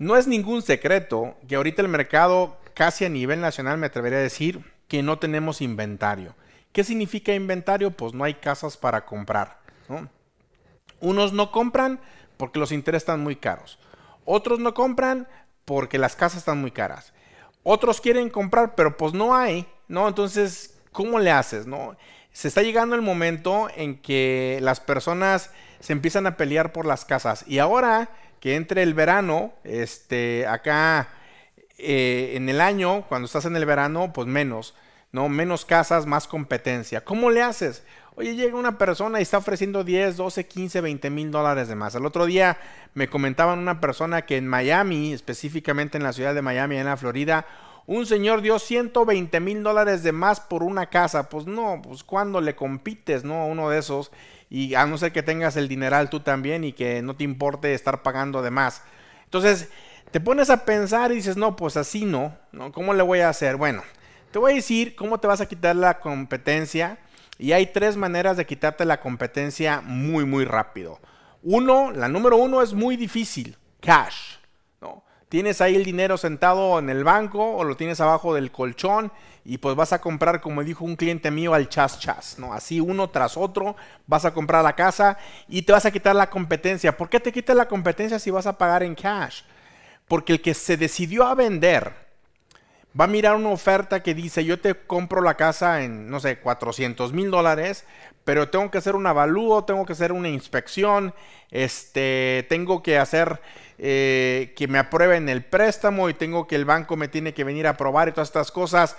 No es ningún secreto que ahorita el mercado, casi a nivel nacional, me atrevería a decir que no tenemos inventario. ¿Qué significa inventario? Pues no hay casas para comprar. Unos no compran porque los intereses están muy caros. Otros no compran porque las casas están muy caras. Otros quieren comprar, pero pues no hay, ¿no? Entonces, ¿cómo le haces, no? Se está llegando el momento en que las personas se empiezan a pelear por las casas. Y ahora que entre el verano, este, acá eh, en el año, cuando estás en el verano, pues menos, ¿no? Menos casas, más competencia. ¿Cómo le haces? Oye, llega una persona y está ofreciendo 10, 12, 15, 20 mil dólares de más. El otro día me comentaban una persona que en Miami, específicamente en la ciudad de Miami, en la Florida, un señor dio 120 mil dólares de más por una casa. Pues no, pues cuando le compites, ¿no? A uno de esos y a no ser que tengas el dineral tú también y que no te importe estar pagando de más. Entonces, te pones a pensar y dices, no, pues así no, ¿no? ¿Cómo le voy a hacer? Bueno, te voy a decir cómo te vas a quitar la competencia y hay tres maneras de quitarte la competencia muy, muy rápido. Uno, la número uno es muy difícil, cash tienes ahí el dinero sentado en el banco o lo tienes abajo del colchón y pues vas a comprar, como dijo un cliente mío, al chas chas, ¿no? Así uno tras otro, vas a comprar la casa y te vas a quitar la competencia. ¿Por qué te quitas la competencia si vas a pagar en cash? Porque el que se decidió a vender va a mirar una oferta que dice, yo te compro la casa en, no sé, 400 mil dólares, pero tengo que hacer un avalúo, tengo que hacer una inspección, este, tengo que hacer eh, que me aprueben el préstamo y tengo que el banco me tiene que venir a aprobar y todas estas cosas.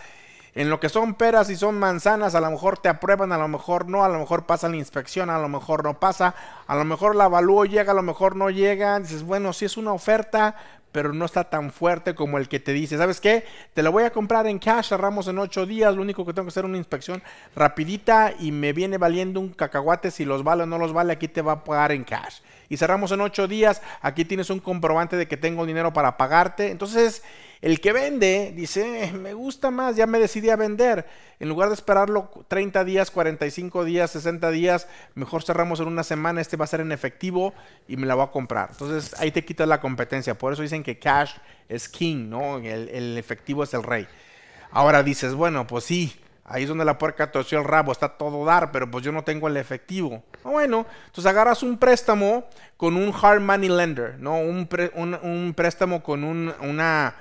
En lo que son peras y son manzanas, a lo mejor te aprueban, a lo mejor no, a lo mejor pasa la inspección, a lo mejor no pasa, a lo mejor la avalúo llega, a lo mejor no llega. Dices, bueno, si es una oferta, pero no está tan fuerte como el que te dice, ¿sabes qué? Te la voy a comprar en cash, cerramos en ocho días, lo único que tengo que hacer es una inspección rapidita y me viene valiendo un cacahuate si los vale o no los vale, aquí te va a pagar en cash. Y cerramos en ocho días, aquí tienes un comprobante de que tengo dinero para pagarte. Entonces, el que vende dice, eh, me gusta más, ya me decidí a vender. En lugar de esperarlo 30 días, 45 días, 60 días, mejor cerramos en una semana, este va a ser en efectivo y me la voy a comprar. Entonces ahí te quitas la competencia. Por eso dicen que cash es king, ¿no? El, efectivo es el rey. Ahora dices, bueno, pues sí, Ahí es donde la puerca torció el rabo, está todo dar, pero pues yo no tengo el efectivo. Ah, bueno, entonces agarras un préstamo con un hard money lender, ¿no? Un, préstamo con un, una,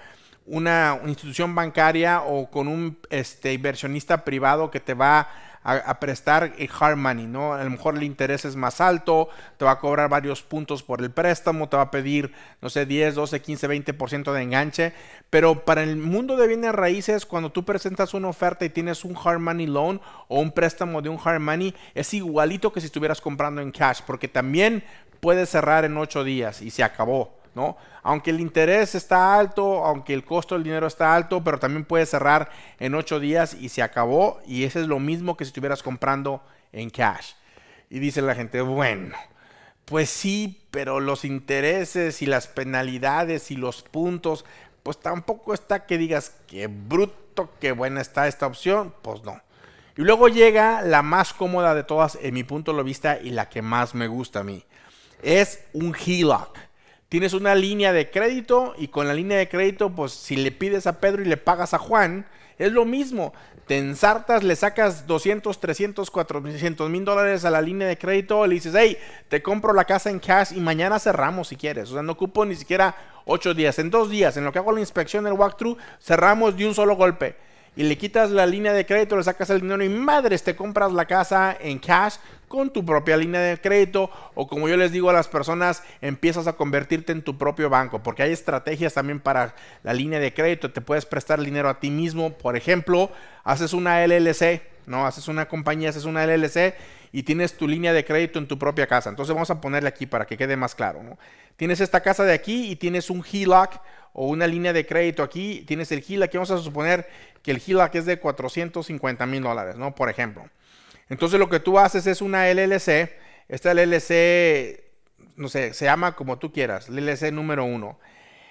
una institución bancaria o con un este, inversionista privado que te va a, prestar eh, hard money, ¿no? A lo mejor el interés es más alto, te va a cobrar varios puntos por el préstamo, te va a pedir, no sé, 10, 12, 15, 20% de enganche. Pero para el mundo de bienes raíces, cuando tú presentas una oferta y tienes un hard money loan o un préstamo de un hard money, es igualito que si estuvieras comprando en cash, porque también puedes cerrar en 8 días y se acabó. Aunque el interés está alto, aunque el costo del dinero está alto, pero también puedes cerrar en 8 días y se acabó. Y ese es lo mismo que si estuvieras comprando en cash. Y dice la gente, bueno, pues sí, pero los intereses y las penalidades y los puntos, pues tampoco está que digas que bruto, que buena está esta opción, pues no. Y luego llega la más cómoda de todas en mi punto de vista y la que más me gusta a mí. Es un HELOC tienes una línea de crédito y con la línea de crédito, pues si le pides a Pedro y le pagas a Juan, es lo mismo. Te ensartas, le sacas 200, 300, 400 mil dólares a la línea de crédito, le dices, hey, te compro la casa en cash y mañana cerramos si quieres. O sea, no ocupo ni siquiera 8 días. En dos días, en lo que hago la inspección, el walkthrough, cerramos de un solo golpe y le quitas la línea de crédito, le sacas el dinero y madres, te compras la casa en cash con tu propia línea de crédito o como yo les digo a las personas, empiezas a convertirte en tu propio banco, porque hay estrategias también para la línea de crédito, te puedes prestar dinero a ti mismo, por ejemplo, haces una LLC, ¿no? Haces una compañía, haces una LLC y tienes tu línea de crédito en tu propia casa. Entonces vamos a ponerle aquí para que quede más claro, ¿no? Tienes esta casa de aquí y tienes un HELOC o una línea de crédito aquí, tienes el HELOC, y vamos a suponer que el HELOC es de 450 mil dólares, ¿no? Por ejemplo. Entonces lo que tú haces es una LLC. Esta LLC, no sé, se llama como tú quieras, LLC número uno.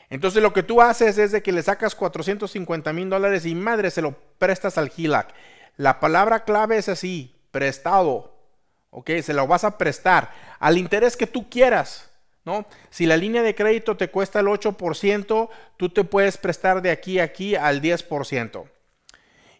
Entonces lo que tú haces es de que le sacas 450 mil dólares y madre se lo prestas al HILAC. La palabra clave es así, prestado. ¿Ok? Se lo vas a prestar al interés que tú quieras. ¿No? Si la línea de crédito te cuesta el 8%, tú te puedes prestar de aquí a aquí al 10%.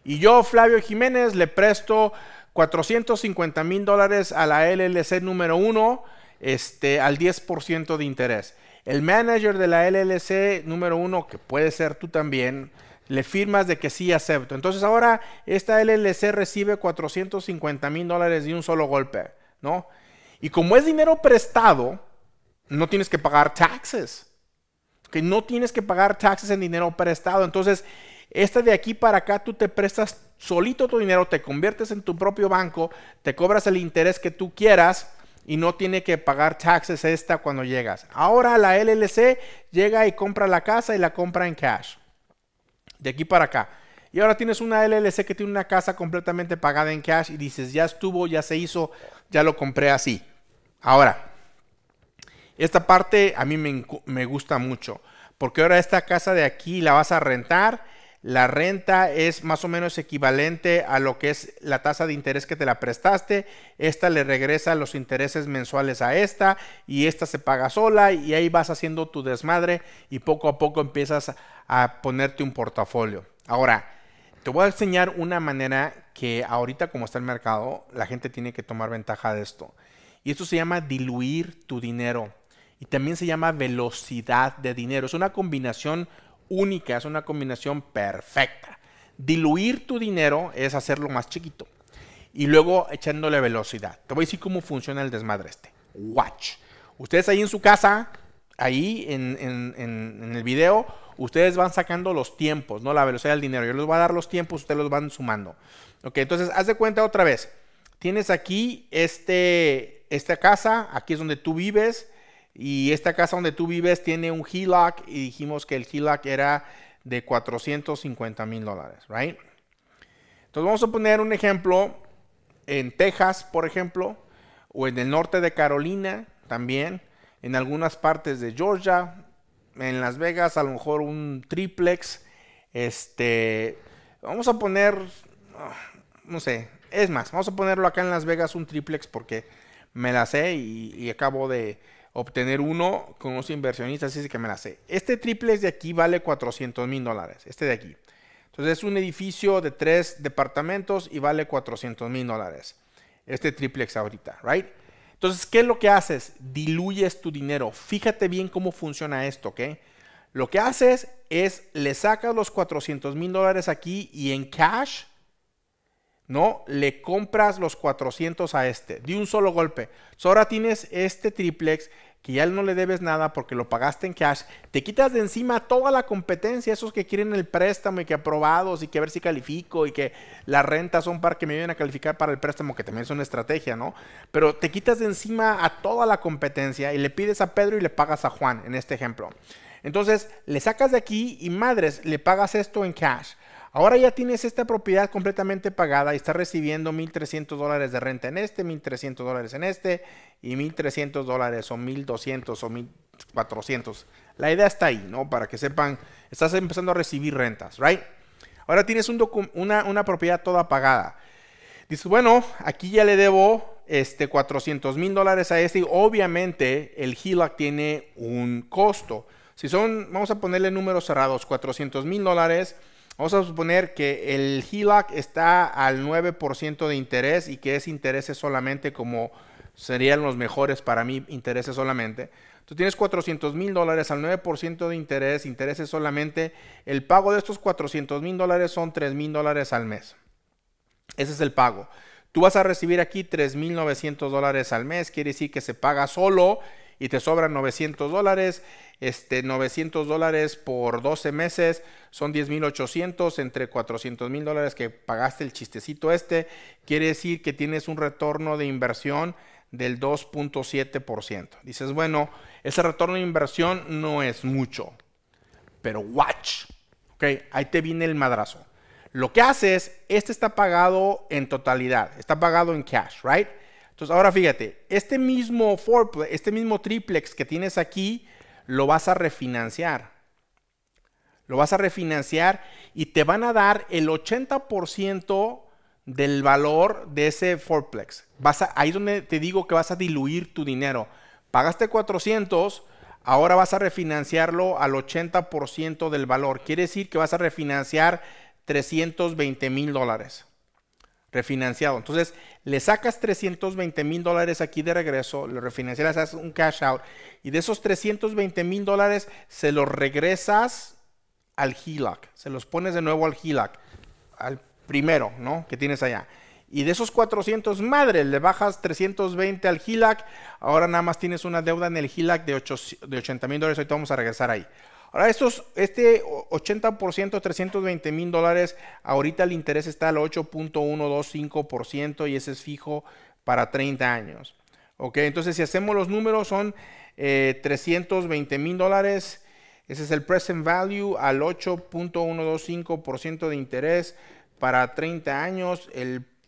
Y yo, Flavio Jiménez, le presto 450 mil dólares a la LLC número 1 este, al 10% de interés. El manager de la LLC número 1, que puede ser tú también, le firmas de que sí acepto. Entonces ahora esta LLC recibe 450 mil dólares de un solo golpe, ¿no? Y como es dinero prestado, no tienes que pagar taxes. Que no tienes que pagar taxes en dinero prestado. Entonces, esta de aquí para acá tú te prestas solito tu dinero, te conviertes en tu propio banco, te cobras el interés que tú quieras y no tiene que pagar taxes esta cuando llegas. Ahora la LLC llega y compra la casa y la compra en cash. De aquí para acá. Y ahora tienes una LLC que tiene una casa completamente pagada en cash y dices, ya estuvo, ya se hizo, ya lo compré así. Ahora, esta parte a mí me, gusta mucho, porque ahora esta casa de aquí la vas a rentar la renta es más o menos equivalente a lo que es la tasa de interés que te la prestaste. Esta le regresa los intereses mensuales a esta y esta se paga sola y ahí vas haciendo tu desmadre y poco a poco empiezas a ponerte un portafolio. Ahora, te voy a enseñar una manera que ahorita como está el mercado, la gente tiene que tomar ventaja de esto. Y esto se llama diluir tu dinero. Y también se llama velocidad de dinero. Es una combinación única, es una combinación perfecta. Diluir tu dinero es hacerlo más chiquito y luego echándole velocidad. Te voy a decir cómo funciona el desmadre este. Watch. Ustedes ahí en su casa, ahí en, el video, ustedes van sacando los tiempos, no la velocidad del dinero. Yo les voy a dar los tiempos, ustedes los van sumando. Ok, entonces haz de cuenta otra vez. Tienes aquí este, esta casa, aquí es donde tú vives, y esta casa donde tú vives tiene un HELOC y dijimos que el HELOC era de 450 mil dólares, ¿right? Entonces vamos a poner un ejemplo en Texas, por ejemplo, o en el norte de Carolina también, en algunas partes de Georgia, en Las Vegas a lo mejor un triplex, este, vamos a poner, no sé, es más, vamos a ponerlo acá en Las Vegas un triplex porque me la sé y, y acabo de obtener uno con unos inversionistas, así que me la sé. Este triplex de aquí vale 400 mil dólares, este de aquí. Entonces es un edificio de tres departamentos y vale 400 mil dólares. Este triplex ahorita, ¿right? Entonces, ¿qué es lo que haces? Diluyes tu dinero. Fíjate bien cómo funciona esto, ¿ok? Lo que haces es le sacas los 400 mil dólares aquí y en cash, ¿no? Le compras los 400 a este, de un solo golpe. ahora tienes este triplex que ya no le debes nada porque lo pagaste en cash, te quitas de encima toda la competencia, esos que quieren el préstamo y que aprobados y que a ver si califico y que las rentas son para que me ayuden a calificar para el préstamo, que también es una estrategia, ¿no? Pero te quitas de encima a toda la competencia y le pides a Pedro y le pagas a Juan, en este ejemplo. Entonces, le sacas de aquí y madres, le pagas esto en cash. Ahora ya tienes esta propiedad completamente pagada y estás recibiendo 1.300 dólares de renta en este, 1.300 dólares en este y 1.300 dólares o 1.200 o 1.400. La idea está ahí, ¿no? Para que sepan, estás empezando a recibir rentas, ¿right? Ahora tienes una, propiedad toda pagada. Dices, bueno, aquí ya le debo este, dólares a este y obviamente el HELOC tiene un costo. Si son, vamos a ponerle números cerrados, 400 mil dólares Vamos a suponer que el HELOC está al 9% de interés y que es intereses solamente como serían los mejores para mí, intereses solamente. Tú tienes 400 mil dólares al 9% de interés, intereses solamente. El pago de estos 400 mil dólares son 3 mil dólares al mes. Ese es el pago. Tú vas a recibir aquí 3.900 dólares al mes, quiere decir que se paga solo y te sobran 900 dólares. Este, 900 dólares por 12 meses son 10.800 entre mil dólares que pagaste el chistecito este. Quiere decir que tienes un retorno de inversión del 2.7%. Dices, bueno, ese retorno de inversión no es mucho, pero watch. Ok, ahí te viene el madrazo. Lo que haces, este está pagado en totalidad, está pagado en cash, right? Entonces, ahora fíjate, este mismo fourplex, este mismo triplex que tienes aquí, lo vas a refinanciar. Lo vas a refinanciar y te van a dar el 80% del valor de ese fourplex. Vas a, ahí es donde te digo que vas a diluir tu dinero. Pagaste 400, ahora vas a refinanciarlo al 80% del valor. Quiere decir que vas a refinanciar 320 mil dólares refinanciado. Entonces, le sacas 320 mil dólares aquí de regreso, lo refinancias, haces un cash out, y de esos 320 mil dólares se los regresas al HELOC, se los pones de nuevo al HELOC, al primero, ¿no? Que tienes allá. Y de esos 400, madre, le bajas 320 al HELOC, ahora nada más tienes una deuda en el HELOC de, de 80 mil dólares, ahorita vamos a regresar ahí. Ahora, estos, este 80%, 320 mil dólares, ahorita el interés está al 8.125% y ese es fijo para 30 años. Ok, entonces si hacemos los números son 320 eh, mil dólares. Ese es el present value al 8.125% de interés para 30 años. El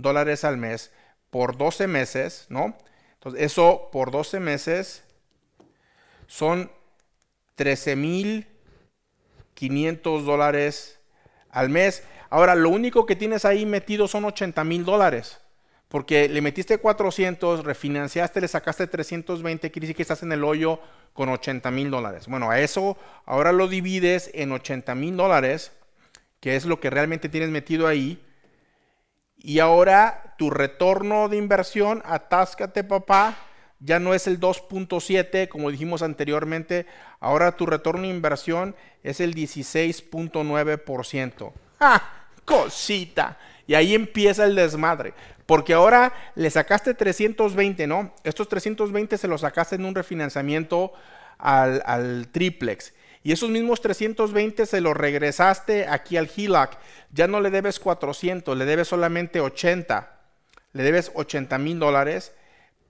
dólares al mes por 12 meses, ¿no? Entonces, eso por 12 meses son 13,500 dólares al mes. Ahora, lo único que tienes ahí metido son 80 mil dólares. Porque le metiste 400, refinanciaste, le sacaste 320, quiere decir que estás en el hoyo con 80 mil dólares. Bueno, a eso ahora lo divides en 80 mil dólares, que es lo que realmente tienes metido ahí, y ahora tu retorno de inversión, atáscate papá, ya no es el 2.7 como dijimos anteriormente, ahora tu retorno de inversión es el 16.9%. ¡Ah! Cosita. Y ahí empieza el desmadre. Porque ahora le sacaste 320, ¿no? Estos 320 se los sacaste en un refinanciamiento al, al triplex y esos mismos 320 se los regresaste aquí al HILAC. ya no le debes 400, le debes solamente 80, le debes 80 mil dólares,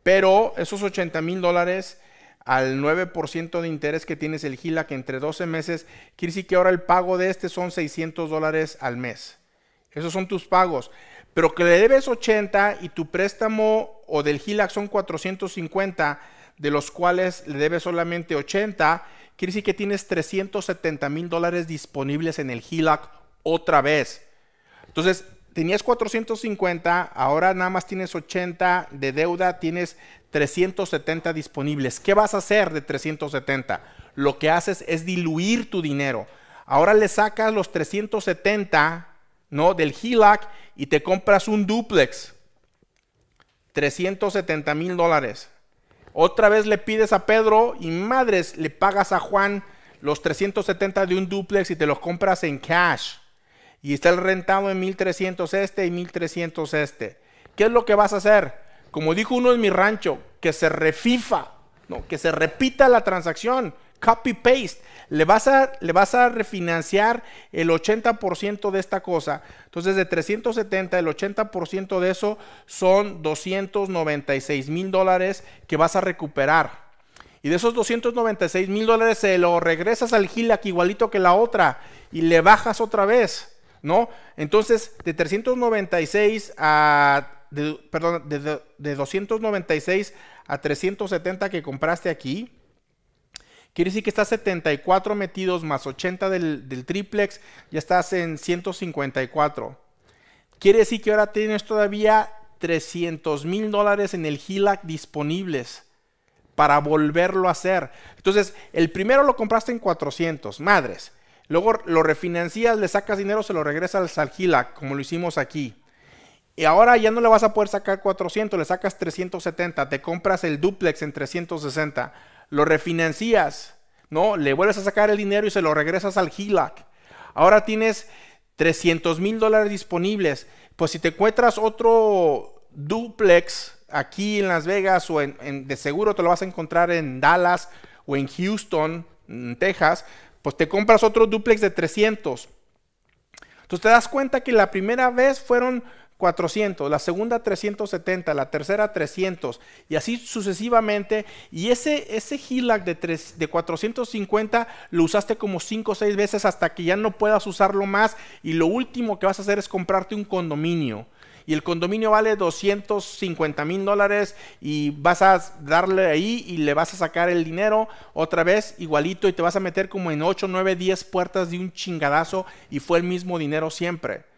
pero esos 80 mil dólares al 9% de interés que tienes el HILAC entre 12 meses, quiere decir que ahora el pago de este son 600 dólares al mes. Esos son tus pagos. Pero que le debes 80 y tu préstamo o del HILAC son 450, de los cuales le debes solamente 80, quiere decir que tienes 370 mil dólares disponibles en el HELOC otra vez. Entonces, tenías 450, ahora nada más tienes 80 de deuda, tienes 370 disponibles. ¿Qué vas a hacer de 370? Lo que haces es diluir tu dinero. Ahora le sacas los 370, ¿no? Del HELOC y te compras un duplex. 370 mil dólares. Otra vez le pides a Pedro y madres, le pagas a Juan los 370 de un duplex y te los compras en cash. Y está el rentado en 1300 este y 1300 este. ¿Qué es lo que vas a hacer? Como dijo uno en mi rancho, que se refifa, no, que se repita la transacción copy paste. Le vas a, le vas a refinanciar el 80% de esta cosa. Entonces, de 370, el 80% de eso son 296 mil dólares que vas a recuperar. Y de esos 296 mil dólares se lo regresas al aquí igualito que la otra y le bajas otra vez, ¿no? Entonces, de 396 a... perdón, de 296 a 370 que compraste aquí, Quiere decir que estás 74 metidos más 80 del, triplex, ya estás en 154. Quiere decir que ahora tienes todavía 300 mil dólares en el hilac disponibles para volverlo a hacer. Entonces, el primero lo compraste en 400, madres. Luego lo refinancias, le sacas dinero, se lo regresas al hilac, como lo hicimos aquí. Y ahora ya no le vas a poder sacar 400, le sacas 370, te compras el duplex en 360 lo refinancias, ¿no? Le vuelves a sacar el dinero y se lo regresas al HILAC. Ahora tienes 300 mil dólares disponibles. Pues si te encuentras otro duplex aquí en Las Vegas o en, de seguro te lo vas a encontrar en Dallas o en Houston, Texas, pues te compras otro duplex de 300. Entonces te das cuenta que la primera vez fueron 400, la segunda 370, la tercera 300 y así sucesivamente. Y ese, ese de, 3, de 450 lo usaste como 5 o 6 veces hasta que ya no puedas usarlo más y lo último que vas a hacer es comprarte un condominio. Y el condominio vale 250 mil dólares y vas a darle ahí y le vas a sacar el dinero otra vez igualito y te vas a meter como en 8, 9, 10 puertas de un chingadazo y fue el mismo dinero siempre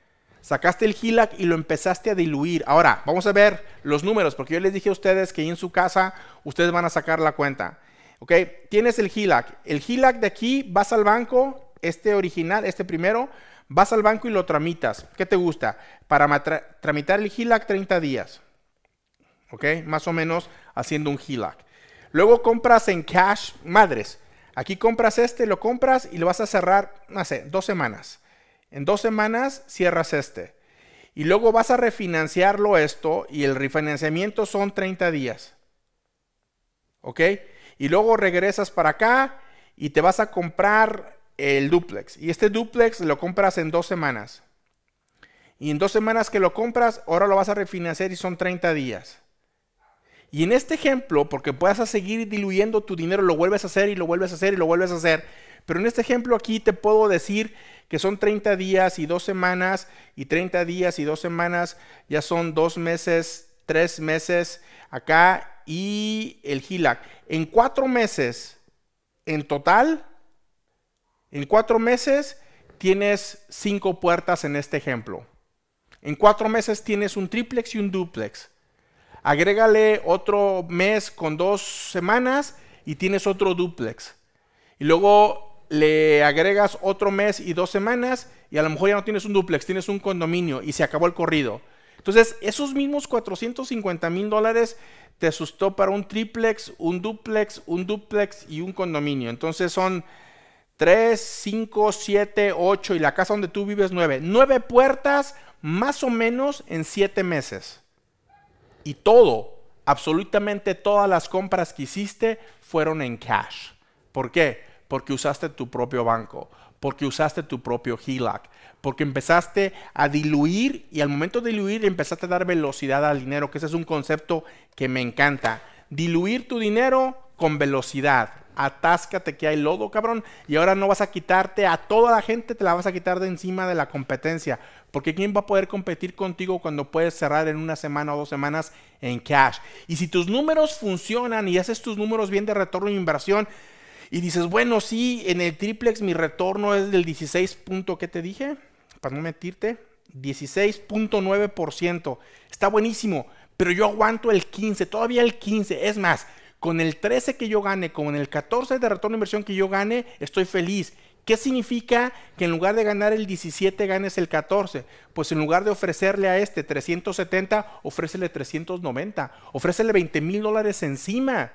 sacaste el HILAC y lo empezaste a diluir. Ahora, vamos a ver los números, porque yo les dije a ustedes que en su casa ustedes van a sacar la cuenta. ¿Ok? Tienes el HILAC. El HILAC de aquí, vas al banco, este original, este primero, vas al banco y lo tramitas. ¿Qué te gusta? Para tramitar el HILAC 30 días. ¿Ok? Más o menos haciendo un HILAC. Luego compras en cash, madres. Aquí compras este, lo compras y lo vas a cerrar, no sé, dos semanas. En dos semanas cierras este. Y luego vas a refinanciarlo esto y el refinanciamiento son 30 días. ¿Ok? Y luego regresas para acá y te vas a comprar el duplex. Y este duplex lo compras en dos semanas. Y en dos semanas que lo compras, ahora lo vas a refinanciar y son 30 días. Y en este ejemplo, porque puedas seguir diluyendo tu dinero, lo vuelves a hacer y lo vuelves a hacer y lo vuelves a hacer. Pero en este ejemplo aquí te puedo decir que son 30 días y dos semanas, y 30 días y dos semanas ya son dos meses, tres meses acá, y el GILAC. En cuatro meses, en total, en cuatro meses tienes cinco puertas en este ejemplo. En cuatro meses tienes un triplex y un duplex. Agrégale otro mes con dos semanas y tienes otro duplex. Y luego le agregas otro mes y dos semanas y a lo mejor ya no tienes un duplex, tienes un condominio y se acabó el corrido. Entonces, esos mismos 450 mil dólares te asustó para un triplex, un duplex, un duplex y un condominio. Entonces son 3, 5, 7, 8 y la casa donde tú vives 9. 9 puertas más o menos en 7 meses. Y todo, absolutamente todas las compras que hiciste fueron en cash. ¿Por qué? porque usaste tu propio banco, porque usaste tu propio hilac, e porque empezaste a diluir y al momento de diluir empezaste a dar velocidad al dinero, que ese es un concepto que me encanta. Diluir tu dinero con velocidad. Atáscate que hay lodo, cabrón, y ahora no vas a quitarte a toda la gente, te la vas a quitar de encima de la competencia, porque ¿quién va a poder competir contigo cuando puedes cerrar en una semana o dos semanas en cash? Y si tus números funcionan y haces tus números bien de retorno e inversión, y dices, bueno, sí, en el triplex mi retorno es del 16. ¿Qué te dije? Para no mentirte, 16.9%. Está buenísimo, pero yo aguanto el 15, todavía el 15. Es más, con el 13 que yo gane, con el 14 de retorno de inversión que yo gane, estoy feliz. ¿Qué significa que en lugar de ganar el 17 ganes el 14? Pues en lugar de ofrecerle a este 370, ofrécele 390, ofrécele 20 mil dólares encima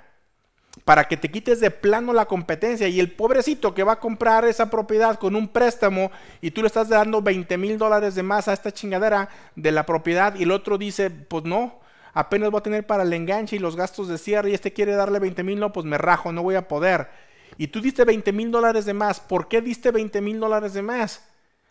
para que te quites de plano la competencia y el pobrecito que va a comprar esa propiedad con un préstamo y tú le estás dando 20 mil dólares de más a esta chingadera de la propiedad y el otro dice, pues no, apenas voy a tener para el enganche y los gastos de cierre y este quiere darle 20 mil, no, pues me rajo, no voy a poder. Y tú diste 20 mil dólares de más, ¿por qué diste 20 mil dólares de más?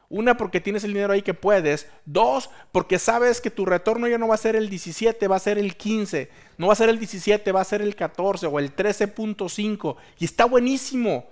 Una, porque tienes el dinero ahí que puedes. Dos, porque sabes que tu retorno ya no va a ser el 17, va a ser el 15. No va a ser el 17, va a ser el 14 o el 13.5. Y está buenísimo.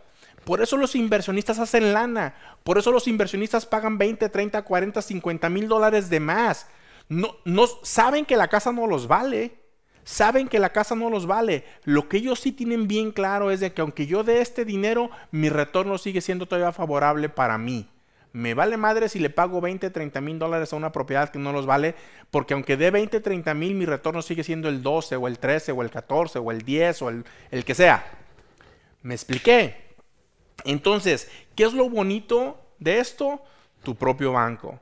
Por eso los inversionistas hacen lana. Por eso los inversionistas pagan 20, 30, 40, 50 mil dólares de más. No, no, saben que la casa no los vale. Saben que la casa no los vale. Lo que ellos sí tienen bien claro es de que aunque yo dé este dinero, mi retorno sigue siendo todavía favorable para mí me vale madre si le pago 20, 30 mil dólares a una propiedad que no los vale, porque aunque dé 20, 30 mil, mi retorno sigue siendo el 12 o el 13 o el 14 o el 10 o el, que sea. Me expliqué. Entonces, ¿qué es lo bonito de esto? Tu propio banco.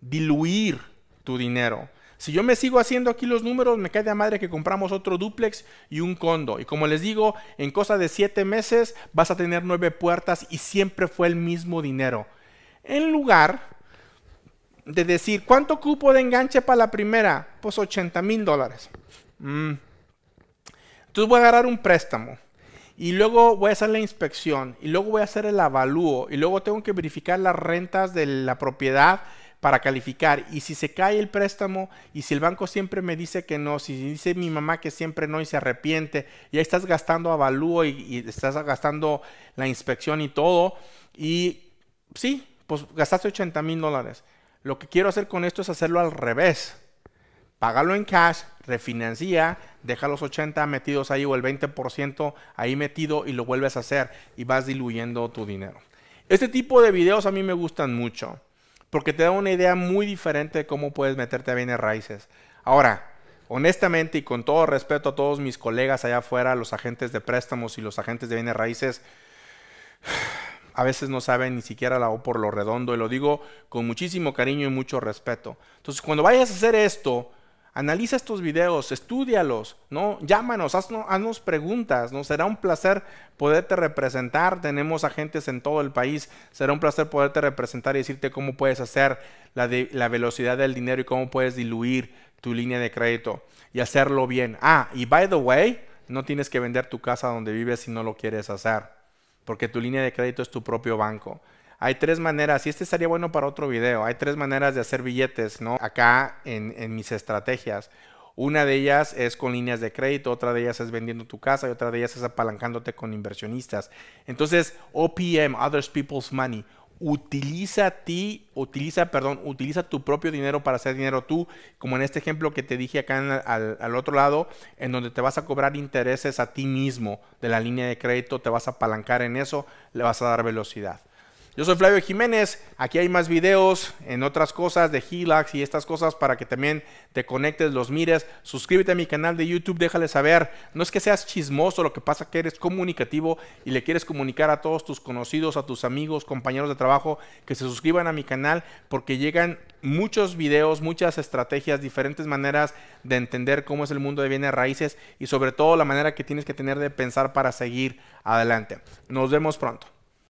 Diluir tu dinero. Si yo me sigo haciendo aquí los números, me cae de madre que compramos otro duplex y un condo. Y como les digo, en cosa de 7 meses vas a tener 9 puertas y siempre fue el mismo dinero. En lugar de decir, ¿cuánto cupo de enganche para la primera? Pues 80 mil dólares. Mm. Entonces voy a agarrar un préstamo y luego voy a hacer la inspección y luego voy a hacer el avalúo y luego tengo que verificar las rentas de la propiedad para calificar y si se cae el préstamo y si el banco siempre me dice que no, si dice mi mamá que siempre no y se arrepiente, ya estás gastando avalúo y, y estás gastando la inspección y todo y sí, pues gastaste 80 mil dólares. Lo que quiero hacer con esto es hacerlo al revés. Págalo en cash, refinancia, deja los 80 metidos ahí o el 20% ahí metido y lo vuelves a hacer y vas diluyendo tu dinero. Este tipo de videos a mí me gustan mucho porque te da una idea muy diferente de cómo puedes meterte a bienes raíces. Ahora, honestamente y con todo respeto a todos mis colegas allá afuera, los agentes de préstamos y los agentes de bienes raíces, a veces no saben ni siquiera la O por lo redondo, y lo digo con muchísimo cariño y mucho respeto. Entonces, cuando vayas a hacer esto, analiza estos videos, estudialos, ¿no? Llámanos, haznos, preguntas, ¿no? Será un placer poderte representar, tenemos agentes en todo el país, será un placer poderte representar y decirte cómo puedes hacer la velocidad del dinero y cómo puedes diluir tu línea de crédito y hacerlo bien. Ah, y by the way, no tienes que vender tu casa donde vives si no lo quieres hacer porque tu línea de crédito es tu propio banco. Hay tres maneras, y este estaría bueno para otro video, hay tres maneras de hacer billetes, ¿no? Acá en, en mis estrategias. Una de ellas es con líneas de crédito, otra de ellas es vendiendo tu casa y otra de ellas es apalancándote con inversionistas. Entonces, OPM, Others People's Money utiliza a ti, utiliza, perdón, utiliza tu propio dinero para hacer dinero tú, como en este ejemplo que te dije acá al, al, otro lado, en donde te vas a cobrar intereses a ti mismo de la línea de crédito, te vas a apalancar en eso, le vas a dar velocidad. Yo soy Flavio Jiménez, aquí hay más videos en otras cosas de Hilax y estas cosas para que también te conectes, los mires, suscríbete a mi canal de YouTube, déjale saber, no es que seas chismoso, lo que pasa es que eres comunicativo y le quieres comunicar a todos tus conocidos, a tus amigos, compañeros de trabajo que se suscriban a mi canal porque llegan muchos videos, muchas estrategias, diferentes maneras de entender cómo es el mundo de bienes raíces y sobre todo la manera que tienes que tener de pensar para seguir adelante. Nos vemos pronto.